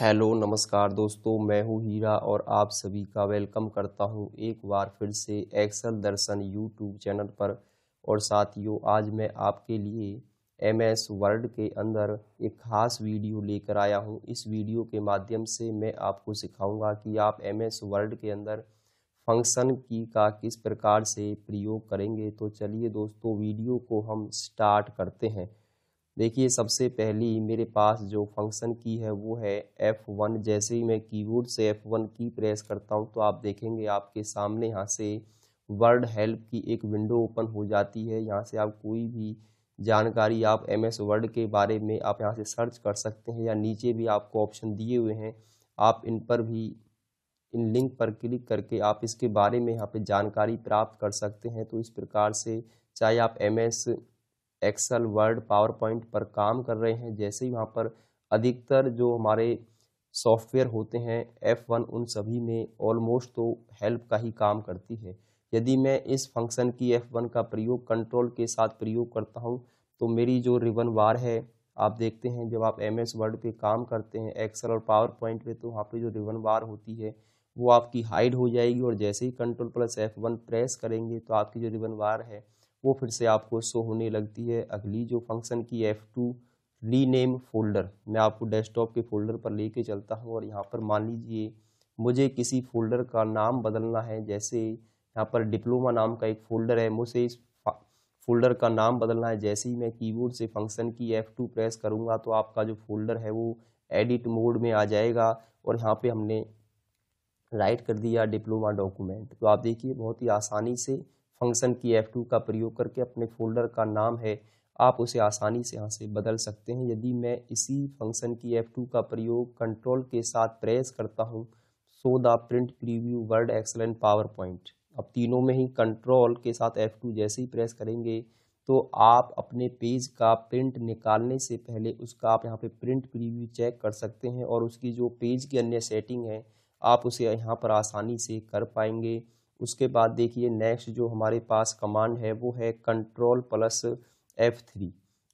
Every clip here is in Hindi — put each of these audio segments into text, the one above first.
हेलो नमस्कार दोस्तों मैं हूं हीरा और आप सभी का वेलकम करता हूं एक बार फिर से एक्सल दर्शन यूट्यूब चैनल पर और साथियों आज मैं आपके लिए एम एस वर्ल्ड के अंदर एक खास वीडियो लेकर आया हूं इस वीडियो के माध्यम से मैं आपको सिखाऊंगा कि आप एम एस वर्ल्ड के अंदर फंक्शन की का किस प्रकार से प्रयोग करेंगे तो चलिए दोस्तों वीडियो को हम स्टार्ट करते हैं देखिए सबसे पहली मेरे पास जो फंक्शन की है वो है F1 जैसे ही मैं कीबोर्ड से F1 की प्रेस करता हूँ तो आप देखेंगे आपके सामने यहाँ से वर्ड हेल्प की एक विंडो ओपन हो जाती है यहाँ से आप कोई भी जानकारी आप एम एस वर्ड के बारे में आप यहाँ से सर्च कर सकते हैं या नीचे भी आपको ऑप्शन दिए हुए हैं आप इन पर भी इन लिंक पर क्लिक करके आप इसके बारे में यहाँ पे जानकारी प्राप्त कर सकते हैं तो इस प्रकार से चाहे आप M S Excel Word PowerPoint पर काम कर रहे हैं जैसे ही वहाँ पर अधिकतर जो हमारे सॉफ्टवेयर होते हैं एफ वन उन सभी में ऑलमोस्ट तो हेल्प का ही काम करती है यदि मैं इस फंक्शन की एफ वन का प्रयोग कंट्रोल के साथ प्रयोग करता हूँ तो मेरी जो रिबन वार है आप देखते हैं जब आप एम एस वर्ड पर काम करते हैं एक्सेल और पावर पॉइंट पर तो वहाँ पर जो रिबन वार होती है वो आपकी हाइड हो जाएगी और जैसे ही control plus F one press करेंगे तो आपकी जो रिबन वार है वो फिर से आपको शो होने लगती है अगली जो फंक्शन की एफ़ टू रीनेम फोल्डर मैं आपको डेस्कटॉप के फोल्डर पर लेके चलता हूँ और यहाँ पर मान लीजिए मुझे किसी फोल्डर का नाम बदलना है जैसे यहाँ पर डिप्लोमा नाम का एक फोल्डर है मुझे इस फोल्डर का नाम बदलना है जैसे ही मैं कीबोर्ड से फंक्शन की एफ़ टू प्रेस करूँगा तो आपका जो फोल्डर है वो एडिट मोड में आ जाएगा और यहाँ पे हमने राइट कर दिया डिप्लोमा डॉक्यूमेंट तो आप देखिए बहुत ही आसानी से फंक्शन की एफ टू का प्रयोग करके अपने फोल्डर का नाम है आप उसे आसानी से यहाँ से बदल सकते हैं यदि मैं इसी फंक्शन की एफ टू का प्रयोग कंट्रोल के साथ प्रेस करता हूँ so the print preview Word excellent PowerPoint अब तीनों में ही कंट्रोल के साथ एफ टू जैसे ही प्रेस करेंगे तो आप अपने पेज का प्रिंट निकालने से पहले उसका आप यहाँ पे प्रिंट प्रीव्यू चेक कर सकते हैं और उसकी जो पेज की अन्य सेटिंग है आप उसे यहाँ पर आसानी से कर पाएंगे उसके बाद देखिए नेक्स्ट जो हमारे पास कमांड है वो है control plus F three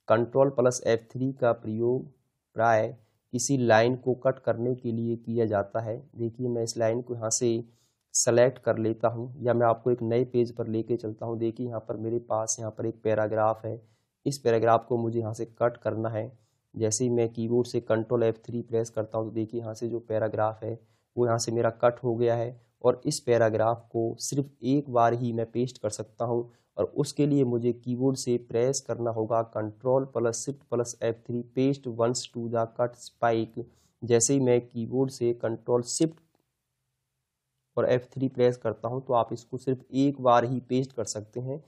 control plus F three का प्रयोग प्राय किसी लाइन को कट करने के लिए किया जाता है देखिए मैं इस लाइन को यहाँ से सेलेक्ट कर लेता हूँ या मैं आपको एक नए पेज पर लेके चलता हूँ देखिए यहाँ पर मेरे पास यहाँ पर एक पैराग्राफ है इस पैराग्राफ को मुझे यहाँ से कट करना है जैसे ही मैं कीबोर्ड से कंट्रोल एफ थ्री प्रेस करता हूँ तो देखिए यहाँ से जो पैराग्राफ है वो यहाँ से मेरा कट हो गया है और इस पैराग्राफ को सिर्फ एक बार ही मैं पेस्ट कर सकता हूँ और उसके लिए मुझे कीबोर्ड से प्रेस करना होगा control plus shift plus F three paste once to the cut spike जैसे ही मैं कीबोर्ड से कंट्रोल शिफ्ट और एफ थ्री प्रेस करता हूँ तो आप इसको सिर्फ एक बार ही पेस्ट कर सकते हैं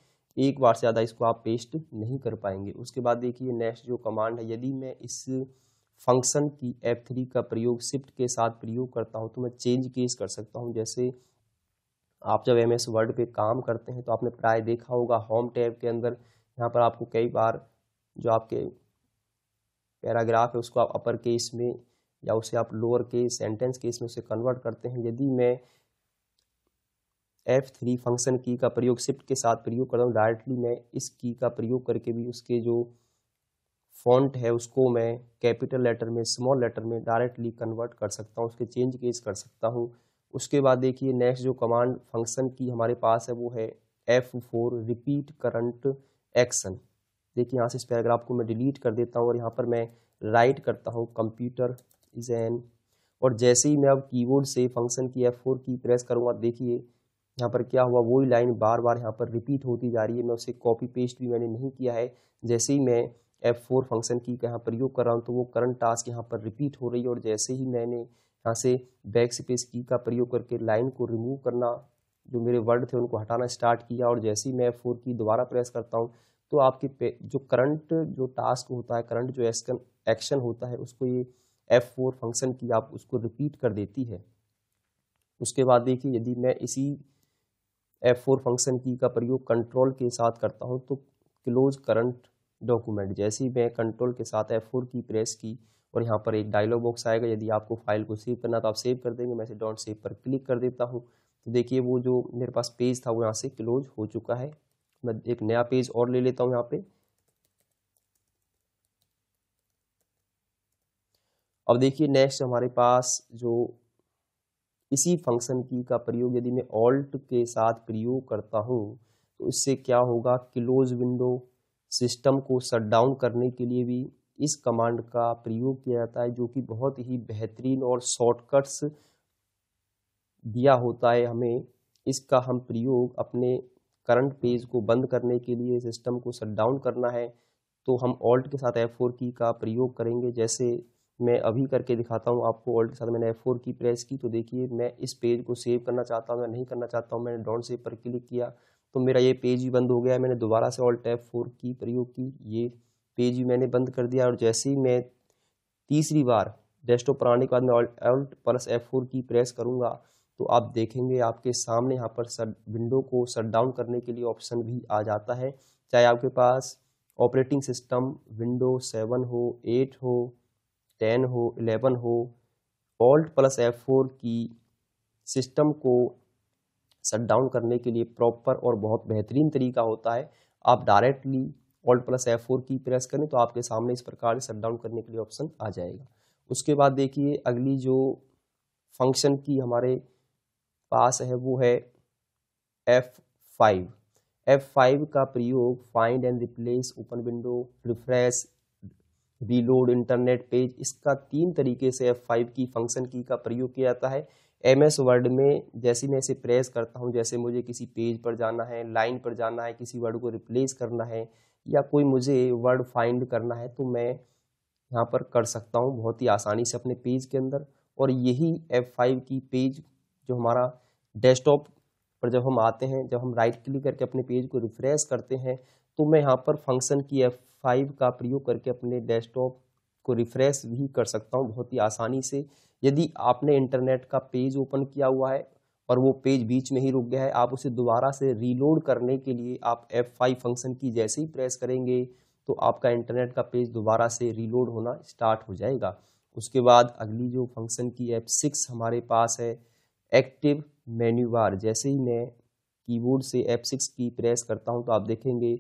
एक बार से ज़्यादा इसको आप पेस्ट नहीं कर पाएंगे उसके बाद देखिए नेक्स्ट जो कमांड है यदि मैं इस फंक्शन की एफ थ्री का प्रयोग शिफ्ट के साथ प्रयोग करता हूँ तो मैं चेंज केस कर सकता हूँ जैसे आप जब एम एस वर्ड पर काम करते हैं तो आपने प्राय देखा होगा होम टैब के अंदर यहाँ पर आपको कई बार जो आपके पैराग्राफ है उसको आप अपर केस में या उसे आप लोअर केस सेंटेंस केस में उसे कन्वर्ट करते हैं यदि मैं एफ थ्री फंक्शन की का प्रयोग शिफ्ट के साथ प्रयोग कर रहा हूँ डायरेक्टली मैं इस की का प्रयोग करके भी उसके जो फॉन्ट है उसको मैं कैपिटल लेटर में स्मॉल लेटर में डायरेक्टली कन्वर्ट कर सकता हूँ उसके चेंज केस कर सकता हूँ उसके बाद देखिए नेक्स्ट जो कमांड फंक्शन की हमारे पास है वो है F four repeat current action देखिए यहाँ से इस पैराग्राफ को मैं डिलीट कर देता हूँ और यहाँ पर मैं राइट करता हूँ कंप्यूटर इज एन और जैसे ही मैं अब कीबोर्ड से function key F four key press करूँगा देखिए यहाँ पर क्या हुआ वही लाइन बार बार यहाँ पर रिपीट होती जा रही है मैं उसे कॉपी पेस्ट भी मैंने नहीं किया है जैसे ही मैं एफ फोर फंक्शन की यहाँ पर योग कर रहा हूँ तो वो करंट टास्क यहाँ पर रिपीट हो रही है और जैसे ही मैंने यहाँ से बैक स्पेस की का प्रयोग करके लाइन को रिमूव करना जो मेरे वर्ड थे उनको हटाना स्टार्ट किया और जैसे ही मैं एफ फोर की दोबारा प्रेस करता हूँ तो आपके जो करंट जो टास्क होता है करंट जो एक्शन एक्शन होता है उसको ये एफ फोर फंक्शन की आप उसको रिपीट कर देती है उसके बाद देखिए यदि मैं इसी एफ फोर फंक्शन की का प्रयोग कंट्रोल के साथ करता हूँ तो क्लोज करंट डॉक्यूमेंट जैसे ही मैं कंट्रोल के साथ एफ फोर की प्रेस की और यहाँ पर एक डायलॉग बॉक्स आएगा यदि आपको फाइल को सेव करना तो आप सेव कर देंगे मैं डॉन्ट सेव पर क्लिक कर देता हूँ तो देखिए वो जो मेरे पास पेज था वो यहाँ से क्लोज हो चुका है मैं एक नया पेज और ले लेता हूँ यहाँ पे अब देखिए नेक्स्ट हमारे पास जो इसी फंक्शन की का प्रयोग यदि मैं ऑल्ट के साथ प्रयोग करता हूँ तो इससे क्या होगा क्लोज विंडो सिस्टम को शट डाउन करने के लिए भी इस कमांड का प्रयोग किया जाता है जो कि बहुत ही बेहतरीन और शॉर्टकट्स दिया होता है हमें इसका हम प्रयोग अपने करंट पेज को बंद करने के लिए सिस्टम को शट डाउन करना है तो हम ऑल्ट के साथ एफ फोर की का प्रयोग करेंगे जैसे मैं अभी करके दिखाता हूँ आपको ऑल्ट के साथ मैंने एफ फोर की प्रेस की तो देखिए मैं इस पेज को सेव करना चाहता हूँ या नहीं करना चाहता हूँ मैंने डॉन्ट सेव पर क्लिक किया तो मेरा ये पेज भी बंद हो गया मैंने दोबारा से ऑल्ट एफ फोर की प्रयोग की ये पेज भी मैंने बंद कर दिया और जैसे ही मैं तीसरी बार डेस्कटॉप पर आने के बाद मैं alt plus F four key press करूँगा तो आप देखेंगे आपके सामने यहाँ पर सट विंडो को शट डाउन करने के लिए ऑप्शन भी आ जाता है चाहे आपके पास ऑपरेटिंग सिस्टम विंडो सेवन हो एट हो टेन हो इलेवन हो alt plus F four key system को शट डाउन करने के लिए प्रॉपर और बहुत बेहतरीन तरीका होता है आप directly alt plus F four key press करें तो आपके सामने इस प्रकार से शट डाउन करने के लिए ऑप्शन आ जाएगा उसके बाद देखिए अगली जो फंक्शन की हमारे पास है वो है एफ फाइव एफ फाइव का प्रयोग find and replace open window refresh reload internet page इसका तीन तरीके से एफ फाइव की फंक्शन की का प्रयोग किया जाता है एम एस वर्ड में जैसे मैं इसे प्रेस करता हूँ जैसे मुझे किसी पेज पर जाना है लाइन पर जाना है किसी वर्ड को रिप्लेस करना है या कोई मुझे वर्ड फाइंड करना है तो मैं यहाँ पर कर सकता हूँ बहुत ही आसानी से अपने पेज के अंदर और यही एफ़ फाइव की पेज जो हमारा डेस्कटॉप पर जब हम आते हैं जब हम राइट क्लिक करके अपने पेज को रिफ्रेश करते हैं तो मैं यहाँ पर फंक्शन की एफ़ फाइव का प्रयोग करके अपने डेस्कटॉप को रिफ्रेश भी कर सकता हूँ बहुत ही आसानी से यदि आपने इंटरनेट का पेज ओपन किया हुआ है और वो पेज बीच में ही रुक गया है आप उसे दोबारा से रीलोड करने के लिए आप F5 फंक्शन की जैसे ही प्रेस करेंगे तो आपका इंटरनेट का पेज दोबारा से रीलोड होना स्टार्ट हो जाएगा उसके बाद अगली जो फंक्शन की एप सिक्स हमारे पास है एक्टिव मेन्यू बार जैसे ही मैं कीबोर्ड से एप सिक्स की प्रेस करता हूँ तो आप देखेंगे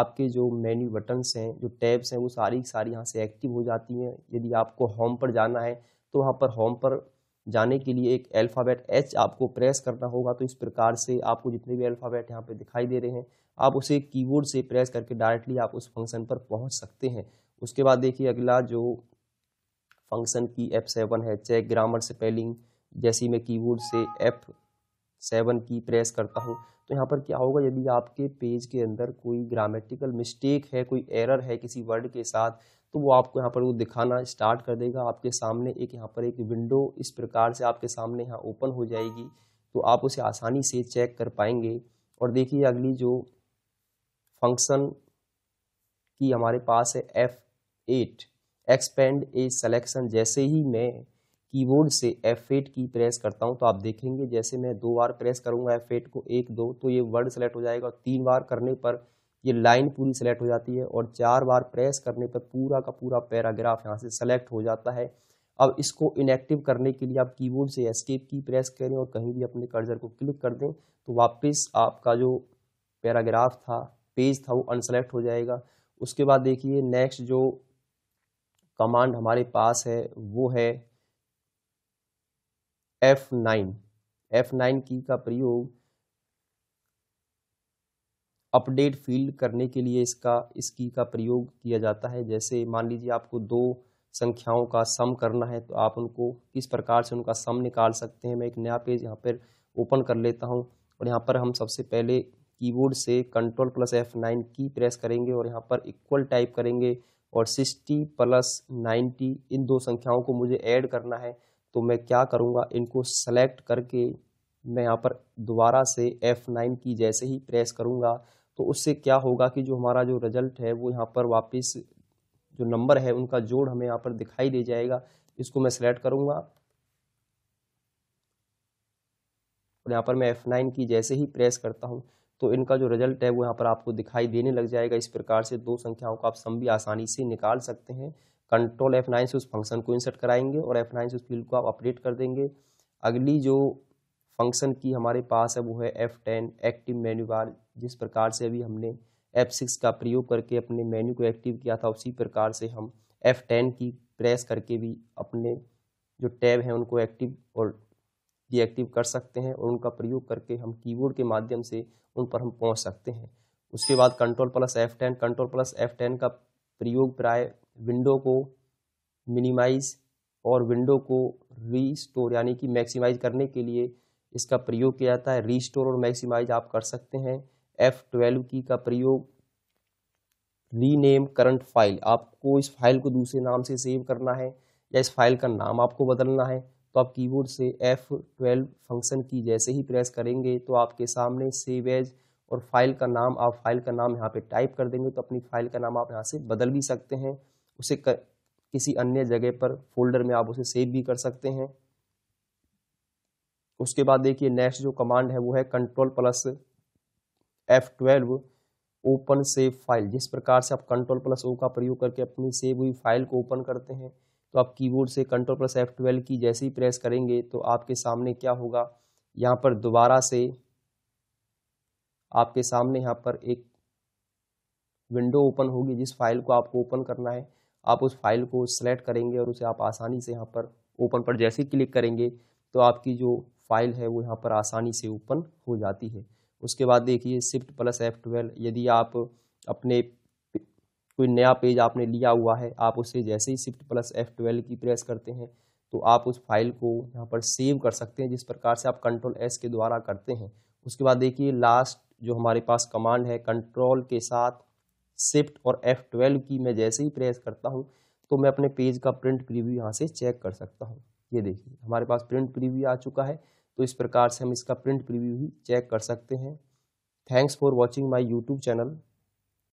आपके जो मेन्यू बटन्स हैं जो टैब्स हैं वो सारी सारी यहाँ से एक्टिव हो जाती हैं यदि आपको होम पर जाना है तो वहाँ पर होम पर जाने के लिए एक अल्फ़ाबेट एच आपको प्रेस करना होगा तो इस प्रकार से आपको जितने भी अल्फ़ाबेट यहाँ पे दिखाई दे रहे हैं आप उसे कीबोर्ड से प्रेस करके डायरेक्टली आप उस फंक्शन पर पहुँच सकते हैं उसके बाद देखिए अगला जो फंक्शन की एफ सेवन है चेक ग्रामर स्पेलिंग जैसी मैं कीबोर्ड से एफ सेवन की प्रेस करता हूँ तो यहाँ पर क्या होगा यदि आपके पेज के अंदर कोई ग्रामेटिकल मिस्टेक है कोई एरर है किसी वर्ड के साथ तो वो आपको यहाँ पर वो दिखाना स्टार्ट कर देगा आपके सामने एक यहाँ पर एक विंडो इस प्रकार से आपके सामने यहाँ ओपन हो जाएगी तो आप उसे आसानी से चेक कर पाएंगे और देखिए अगली जो फंक्शन की हमारे पास है F eight expand a selection जैसे ही मैं कीबोर्ड से F8 की प्रेस करता हूं तो आप देखेंगे जैसे मैं दो बार प्रेस करूंगा F8 को एक दो तो ये वर्ड सेलेक्ट हो जाएगा और तीन बार करने पर ये लाइन पूरी सेलेक्ट हो जाती है और चार बार प्रेस करने पर पूरा का पूरा पैराग्राफ यहाँ से सेलेक्ट हो जाता है अब इसको इनएक्टिव करने के लिए आप कीबोर्ड से एस्केप की प्रेस करें और कहीं भी अपने कर्जर को क्लिक कर दें तो वापस आपका जो पैराग्राफ था पेज था वो अनसेलेक्ट हो जाएगा उसके बाद देखिए नेक्स्ट जो कमांड हमारे पास है वो है एफ नाइन एफ नाइन की का प्रयोग अपडेट फील्ड करने के लिए इसका इस की का प्रयोग किया जाता है जैसे मान लीजिए आपको दो संख्याओं का सम करना है तो आप उनको किस प्रकार से उनका सम निकाल सकते हैं मैं एक नया पेज यहाँ पर ओपन कर लेता हूँ और यहाँ पर हम सबसे पहले कीबोर्ड से control plus F nine key press करेंगे और यहाँ पर इक्वल टाइप करेंगे और सिक्सटी प्लस नाइन्टी इन दो संख्याओं को मुझे ऐड करना है तो मैं क्या करूँगा इनको सेलेक्ट करके मैं यहाँ पर दोबारा से F9 की जैसे ही प्रेस करूँगा तो उससे क्या होगा कि जो हमारा जो रिज़ल्ट है वो यहाँ पर वापस जो नंबर है उनका जोड़ हमें यहाँ पर दिखाई दे जाएगा इसको मैं सेलेक्ट करूँगा और यहाँ पर मैं F9 की जैसे ही प्रेस करता हूँ तो इनका जो रिजल्ट है वो यहाँ पर आपको दिखाई देने लग जाएगा इस प्रकार से दो संख्याओं को आप सम भी आसानी से निकाल सकते हैं कंट्रोल एफ नाइन से उस फंक्शन को इंसर्ट कराएंगे और एफ नाइन से उस फील्ड को आप अपडेट कर देंगे अगली जो फंक्शन की हमारे पास है वो है F ten active menu bar जिस प्रकार से अभी हमने एफ सिक्स का प्रयोग करके अपने मेन्यू को एक्टिव किया था उसी प्रकार से हम एफ टेन की प्रेस करके भी अपने जो टैब हैं उनको एक्टिव और डीएक्टिव कर सकते हैं और उनका प्रयोग करके हम कीबोर्ड के माध्यम से उन पर हम पहुंच सकते हैं उसके बाद control plus F ten control plus F ten का प्रयोग प्राय विंडो को मिनिमाइज और विंडो को रीस्टोर यानी कि मैक्सिमाइज करने के लिए इसका प्रयोग किया जाता है रीस्टोर और मैक्सिमाइज आप कर सकते हैं एफ ट्वेल्व की का प्रयोग रीनेम करंट फाइल आपको इस फाइल को दूसरे नाम से सेव करना है या इस फाइल का नाम आपको बदलना है तो आप कीबोर्ड से एफ ट्वेल्व फंक्शन की जैसे ही प्रेस करेंगे तो आपके सामने सेव एज और फाइल का नाम आप फाइल का नाम यहाँ पे टाइप कर देंगे तो अपनी फाइल का नाम आप यहाँ से बदल भी सकते हैं उसे कर, किसी अन्य जगह पर फोल्डर में आप उसे सेव भी कर सकते हैं उसके बाद देखिए नेक्स्ट जो कमांड है वो है control plus F twelve open save file जिस प्रकार से आप कंट्रोल प्लस ओ का प्रयोग करके अपनी सेव हुई फाइल को ओपन करते हैं तो आप कीबोर्ड से कंट्रोल प्लस एफ ट्वेल्व की जैसे ही प्रेस करेंगे तो आपके सामने क्या होगा यहाँ पर दोबारा से आपके सामने यहाँ पर एक विंडो ओपन होगी जिस फाइल को आपको ओपन करना है आप उस फाइल को सेलेक्ट करेंगे और उसे आप आसानी से यहाँ पर ओपन पर जैसे क्लिक करेंगे तो आपकी जो फाइल है वो यहाँ पर आसानी से ओपन हो जाती है उसके बाद देखिए शिफ्ट प्लस एफ ट्वेल्व यदि आप अपने कोई नया पेज आपने लिया हुआ है आप उसे जैसे ही shift plus F twelve key press करते हैं तो आप उस फाइल को यहाँ पर सेव कर सकते हैं जिस प्रकार से आप कंट्रोल एस के द्वारा करते हैं उसके बाद देखिए लास्ट जो हमारे पास कमांड है कंट्रोल के साथ शिफ्ट और एफ ट्वेल्व की मैं जैसे ही प्रेस करता हूँ तो मैं अपने पेज का प्रिंट प्रीव्यू यहाँ से चेक कर सकता हूँ ये देखिए हमारे पास प्रिंट प्रीव्यू आ चुका है तो इस प्रकार से हम इसका प्रिंट प्रीव्यू ही चेक कर सकते हैं thanks for watching my YouTube channel